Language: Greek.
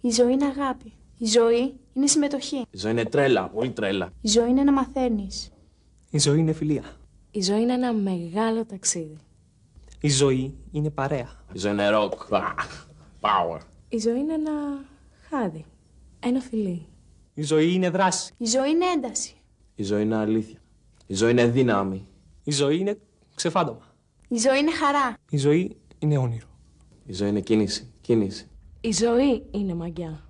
Η ζωή είναι αγάπη. Η ζωή είναι συμμετοχή. Η ζωή είναι τρέλα, πολύ τρέλα. Η ζωή είναι να μαθαίνεις. Η ζωή είναι φιλία. Η ζωή είναι ένα μεγάλο ταξίδι. Η ζωή είναι παρέα. Η ζωή είναι ροκ. Power. Η ζωή είναι ένα χάδι. Ένα φιλί. Η ζωή είναι δράση. Η ζωή είναι ένταση. Η ζωή είναι αλήθεια. Η ζωή είναι δύναμη. Η ζωή είναι ξεφάντωμα. Η ζωή είναι χαρά. Η ζωή είναι όνειρο. Η ζωή είναι κίνηση. Κίνηση. Η ζωή είναι μαγιά.